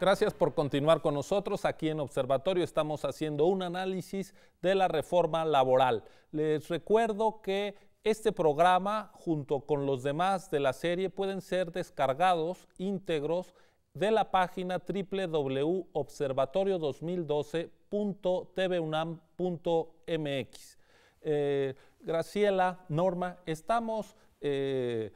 Gracias por continuar con nosotros. Aquí en Observatorio estamos haciendo un análisis de la reforma laboral. Les recuerdo que este programa, junto con los demás de la serie, pueden ser descargados íntegros de la página www.observatorio2012.tvunam.mx. Eh, Graciela, Norma, estamos eh,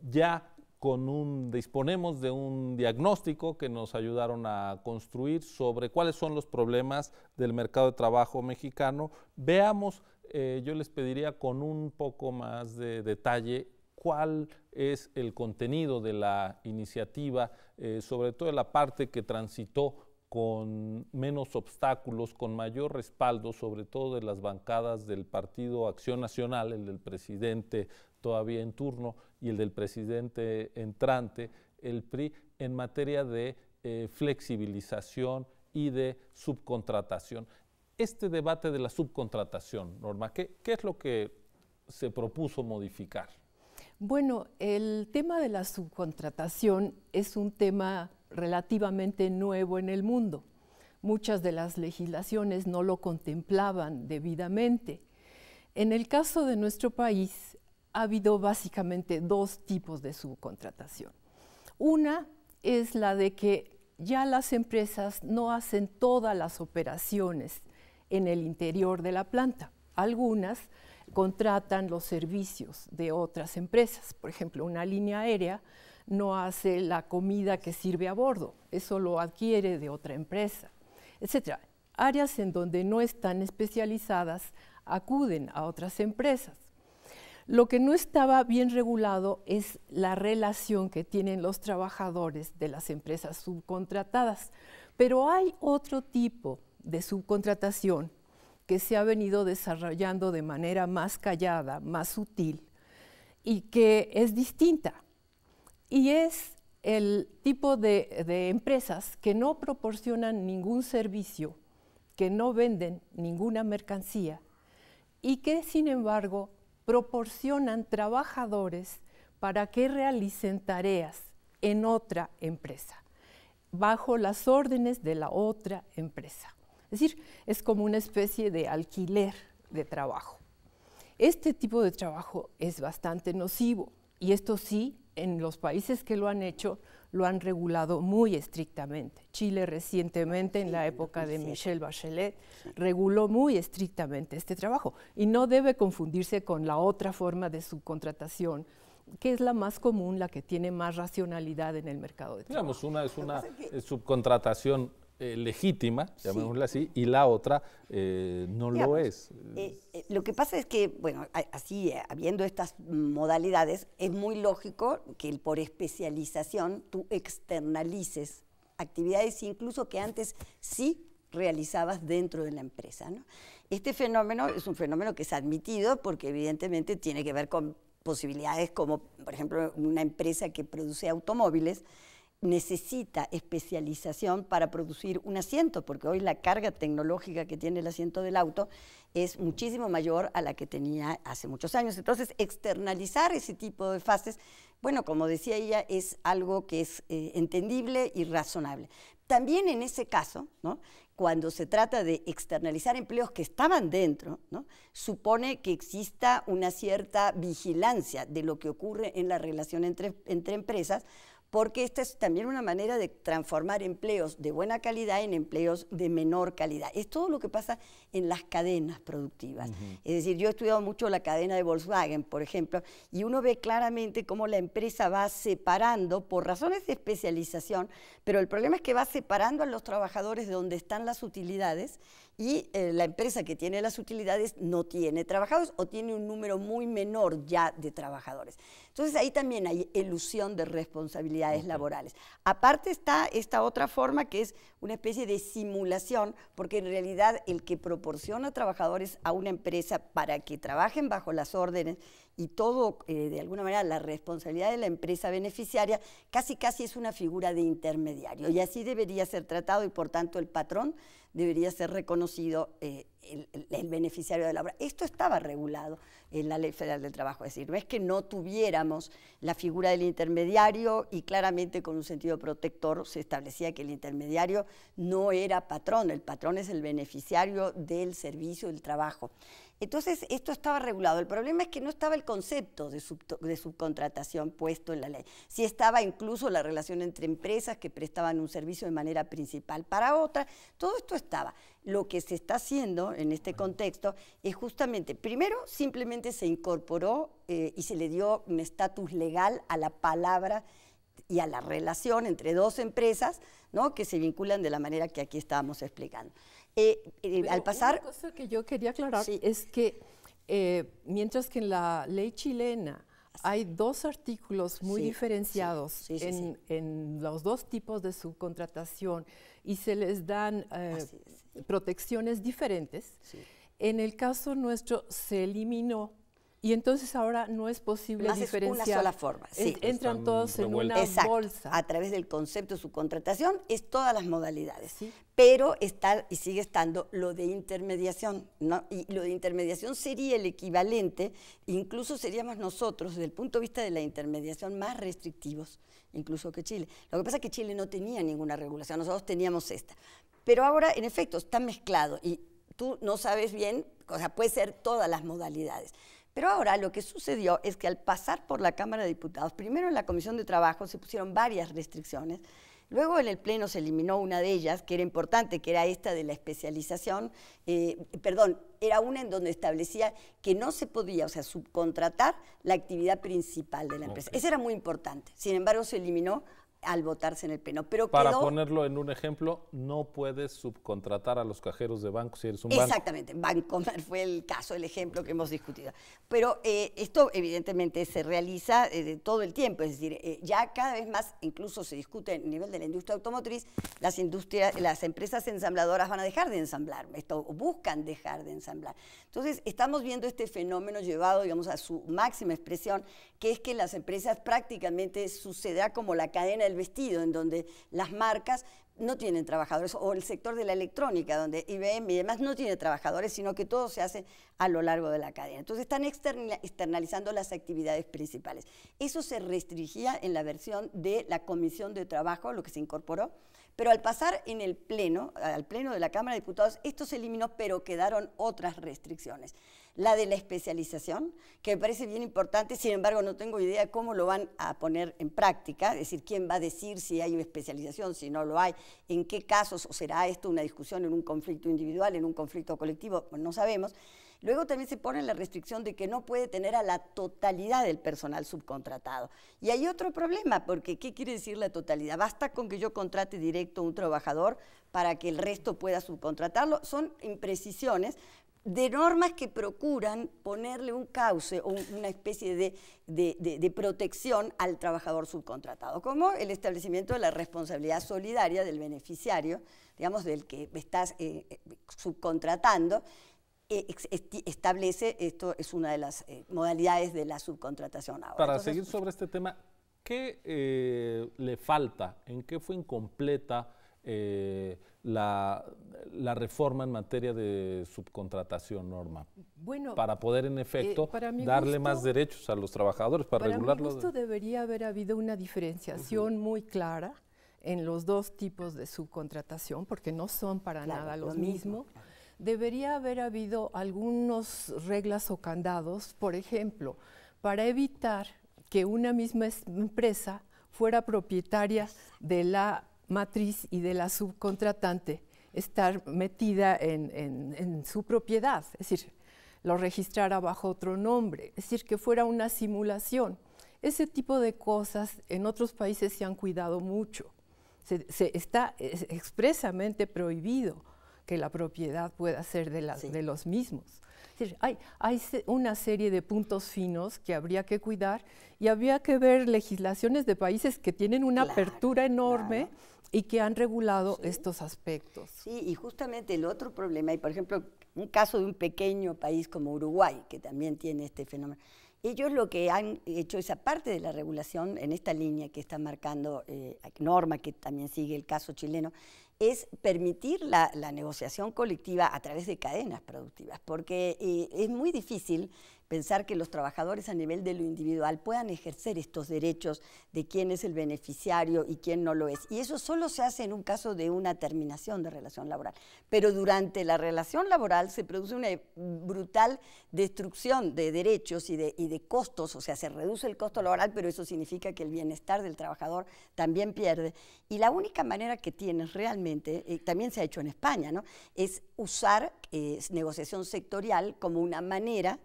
ya un, disponemos de un diagnóstico que nos ayudaron a construir sobre cuáles son los problemas del mercado de trabajo mexicano. Veamos, eh, yo les pediría con un poco más de detalle cuál es el contenido de la iniciativa, eh, sobre todo la parte que transitó con menos obstáculos, con mayor respaldo, sobre todo de las bancadas del Partido Acción Nacional, el del presidente todavía en turno y el del presidente entrante, el PRI, en materia de eh, flexibilización y de subcontratación. Este debate de la subcontratación, Norma, qué es lo que se propuso modificar? Bueno, el tema de la subcontratación es un tema relativamente nuevo en el mundo. Muchas de las legislaciones no lo contemplaban debidamente. En el caso de nuestro país, ha habido básicamente dos tipos de subcontratación. Una es la de que ya las empresas no hacen todas las operaciones en el interior de la planta. Algunas contratan los servicios de otras empresas. Por ejemplo, una línea aérea no hace la comida que sirve a bordo, eso lo adquiere de otra empresa, etc. Áreas en donde no están especializadas acuden a otras empresas. Lo que no estaba bien regulado es la relación que tienen los trabajadores de las empresas subcontratadas. Pero hay otro tipo de subcontratación que se ha venido desarrollando de manera más callada, más sutil, y que es distinta. Y es el tipo de, empresas que no proporcionan ningún servicio, que no venden ninguna mercancía y que sin embargo proporcionan trabajadores para que realicen tareas en otra empresa, bajo las órdenes de la otra empresa. Es decir, es como una especie de alquiler de trabajo. Este tipo de trabajo es bastante nocivo y esto sí, en los países que lo han hecho, lo han regulado muy estrictamente. Chile recientemente, en la época de Michelle Bachelet, reguló muy estrictamente este trabajo y no debe confundirse con la otra forma de subcontratación que es la más común, la que tiene más racionalidad en el mercado de trabajo. Digamos, una es una subcontratación eh, legítima, llamémosla así, y la otra eh, no lo es. Eh, lo que pasa es que, bueno, así, habiendo estas modalidades, es muy lógico que por especialización tú externalices actividades incluso que antes sí realizabas dentro de la empresa. Este fenómeno es un fenómeno que es admitido porque evidentemente tiene que ver con posibilidades como, por ejemplo, una empresa que produce automóviles necesita especialización para producir un asiento, porque hoy la carga tecnológica que tiene el asiento del auto es muchísimo mayor a la que tenía hace muchos años. Entonces, externalizar ese tipo de fases, bueno, como decía ella, es algo que es eh, entendible y razonable. También en ese caso, cuando se trata de externalizar empleos que estaban dentro, ¿no? supone que exista una cierta vigilancia de lo que ocurre en la relación entre, entre empresas, porque esta es también una manera de transformar empleos de buena calidad en empleos de menor calidad. Es todo lo que pasa en las cadenas productivas. Es decir, yo he estudiado mucho la cadena de Volkswagen, por ejemplo, y uno ve claramente cómo la empresa va separando por razones de especialización, pero el problema es que va separando a los trabajadores de donde están las utilidades y eh, la empresa que tiene las utilidades no tiene trabajadores o tiene un número muy menor ya de trabajadores. Entonces ahí también hay ilusión de responsabilidad laborales. Aparte está esta otra forma que es una especie de simulación, porque en realidad el que proporciona trabajadores a una empresa para que trabajen bajo las órdenes y todo, eh, de alguna manera, la responsabilidad de la empresa beneficiaria, casi casi es una figura de intermediario. Y así debería ser tratado y por tanto el patrón debería ser reconocido eh, el, el, beneficiario de la obra. Esto estaba regulado en la Ley Federal del Trabajo, es decir, no es que no tuviéramos la figura del intermediario y claramente con un sentido protector se establecía que el intermediario no era patrón, el patrón es el beneficiario del servicio, del trabajo. Entonces, esto estaba regulado. El problema es que no estaba el concepto de, subcontratación puesto en la ley. Sí estaba incluso la relación entre empresas que prestaban un servicio de manera principal para otra. Todo esto estaba. Lo que se está haciendo en este contexto es justamente, primero, simplemente se incorporó eh, y se le dio un estatus legal a la palabra y a la relación entre dos empresas que se vinculan de la manera que aquí estábamos explicando. Eh, eh, al pasar... Una cosa que yo quería aclarar es que eh, mientras que en la ley chilena hay dos artículos muy diferenciados en, los dos tipos de subcontratación y se les dan protecciones diferentes. En el caso nuestro se eliminó y entonces ahora no es posible diferenciar. una forma. Entran todos en una bolsa. A través del concepto de subcontratación es todas las modalidades. Pero está y sigue estando lo de intermediación. ¿no? Y lo de intermediación sería el equivalente, incluso seríamos nosotros, desde el punto de vista de la intermediación, más restrictivos, incluso que Chile. Lo que pasa es que Chile no tenía ninguna regulación, nosotros teníamos esta. Pero ahora, en efecto, está mezclado y tú no sabes bien, o sea, puede ser todas las modalidades. Pero ahora lo que sucedió es que al pasar por la Cámara de Diputados, primero en la Comisión de Trabajo se pusieron varias restricciones, luego en el Pleno se eliminó una de ellas, que era importante, que era esta de la especialización, eh, perdón, era una en donde establecía que no se podía, o sea, subcontratar la actividad principal de la empresa. Eso era muy importante, sin embargo se eliminó al votarse en el pleno. Pero Para ponerlo en un ejemplo, no puedes subcontratar a los cajeros de banco si eres un Exactamente. banco. Exactamente, Bancomer fue el caso, el ejemplo que hemos discutido. Pero eh, esto evidentemente se realiza eh, todo el tiempo, es decir, eh, ya cada vez más, incluso se discute a nivel de la industria automotriz, las, industrias, las empresas ensambladoras van a dejar de ensamblar, esto, buscan dejar de ensamblar. Entonces, estamos viendo este fenómeno llevado, digamos, a su máxima expresión, que es que las empresas prácticamente suceda como la cadena de vestido, en donde las marcas no tienen trabajadores, o el sector de la electrónica, donde IBM y demás no tiene trabajadores, sino que todo se hace a lo largo de la cadena. Entonces están externalizando las actividades principales. Eso se restringía en la versión de la Comisión de Trabajo, lo que se incorporó, pero al pasar en el Pleno, al Pleno de la Cámara de Diputados, esto se eliminó, pero quedaron otras restricciones. La de la especialización, que me parece bien importante, sin embargo no tengo idea cómo lo van a poner en práctica, es decir, quién va a decir si hay una especialización, si no lo hay, en qué casos, o será esto una discusión en un conflicto individual, en un conflicto colectivo, no sabemos. Luego también se pone la restricción de que no puede tener a la totalidad del personal subcontratado. Y hay otro problema, porque ¿qué quiere decir la totalidad? Basta con que yo contrate directo a un trabajador para que el resto pueda subcontratarlo. Son imprecisiones, de normas que procuran ponerle un cauce o una especie de, protección al trabajador subcontratado, como el establecimiento de la responsabilidad solidaria del beneficiario, digamos, del que estás eh, eh, subcontratando, eh, establece, esto es una de las eh, modalidades de la subcontratación ahora. Para seguir sobre este tema, ¿qué eh, le falta? ¿En qué fue incompleta la, reforma en materia de subcontratación, Norma? Bueno, para poder, en efecto, darle más derechos a los trabajadores, para, regularlo. Para debería haber habido una diferenciación muy clara en los dos tipos de subcontratación, porque no son para nada los mismos. Mismo debería haber habido algunas reglas o candados, por ejemplo, para evitar que una misma empresa fuera propietaria de la matriz y de la subcontratante, estar metida en, su propiedad, es decir, lo registrara bajo otro nombre, es decir, que fuera una simulación. Ese tipo de cosas en otros países se han cuidado mucho. se está expresamente prohibido que la propiedad pueda ser de, de los mismos. hay, hay una serie de puntos finos que habría que cuidar y habría que ver legislaciones de países que tienen una apertura enorme. Y que han regulado estos aspectos. Sí, y justamente el otro problema, y por ejemplo, un caso de un pequeño país como Uruguay, que también tiene este fenómeno. Ellos lo que han hecho esa parte de la regulación en esta línea que está marcando eh, norma, que también sigue el caso chileno, es permitir la, negociación colectiva a través de cadenas productivas, porque eh, es muy difícil pensar que los trabajadores a nivel de lo individual puedan ejercer estos derechos de quién es el beneficiario y quién no lo es. Y eso solo se hace en un caso de una terminación de relación laboral. Pero durante la relación laboral se produce una brutal destrucción de derechos y de, costos, o sea, se reduce el costo laboral, pero eso significa que el bienestar del trabajador también pierde. Y la única manera que tienes realmente, eh, también se ha hecho en España, ¿no? es usar eh, negociación sectorial como una manera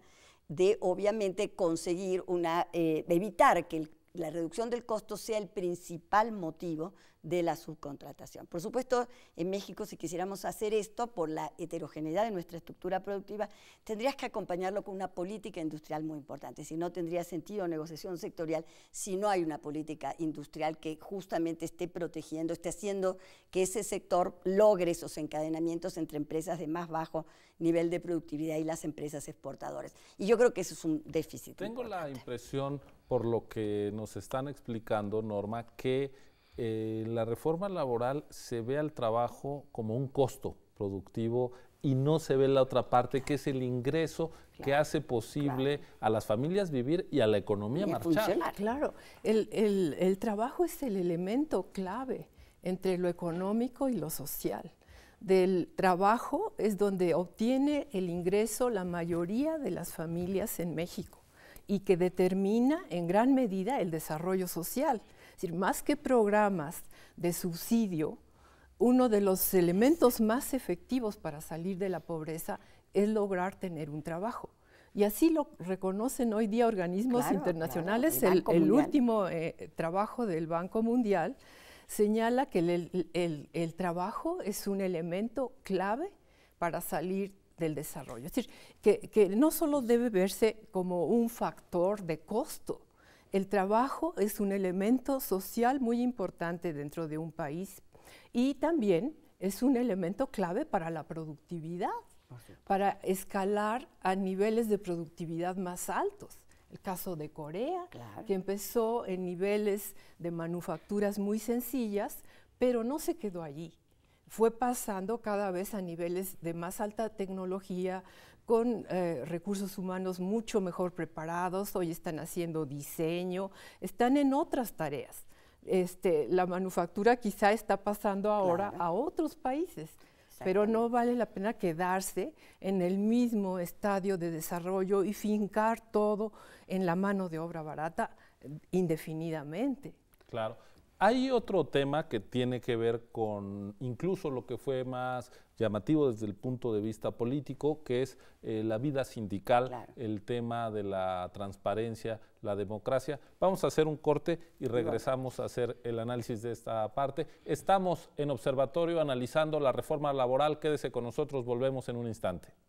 de obviamente conseguir una, de eh, evitar que el la reducción del costo sea el principal motivo de la subcontratación. Por supuesto, en México, si quisiéramos hacer esto, por la heterogeneidad de nuestra estructura productiva, tendrías que acompañarlo con una política industrial muy importante. Si no, tendría sentido negociación sectorial si no hay una política industrial que justamente esté protegiendo, esté haciendo que ese sector logre esos encadenamientos entre empresas de más bajo nivel de productividad y las empresas exportadoras. Y yo creo que eso es un déficit. Tengo la impresión por lo que nos están explicando, Norma, que eh, la reforma laboral se ve al trabajo como un costo productivo y no se ve la otra parte, que es el ingreso que hace posible a las familias vivir y a la economía marchar. Ah, claro, el trabajo es el elemento clave entre lo económico y lo social del trabajo es donde obtiene el ingreso la mayoría de las familias en México y que determina en gran medida el desarrollo social. Es decir, más que programas de subsidio, uno de los elementos más efectivos para salir de la pobreza es lograr tener un trabajo. Y así lo reconocen hoy día organismos internacionales. el, último eh, trabajo del Banco Mundial señala que el, el, trabajo es un elemento clave para salir del desarrollo. Es decir, que, no solo debe verse como un factor de costo, el trabajo es un elemento social muy importante dentro de un país y también es un elemento clave para la productividad, para escalar a niveles de productividad más altos. El caso de Corea, que empezó en niveles de manufacturas muy sencillas, pero no se quedó allí fue pasando cada vez a niveles de más alta tecnología, con eh, recursos humanos mucho mejor preparados, hoy están haciendo diseño, están en otras tareas. Este, la manufactura quizá está pasando ahora a otros países, pero no vale la pena quedarse en el mismo estadio de desarrollo y fincar todo en la mano de obra barata indefinidamente. Claro, hay otro tema que tiene que ver con incluso lo que fue más llamativo desde el punto de vista político, que es eh, la vida sindical, el tema de la transparencia, la democracia. Vamos a hacer un corte y regresamos a hacer el análisis de esta parte. Estamos en observatorio analizando la reforma laboral. Quédese con nosotros, volvemos en un instante.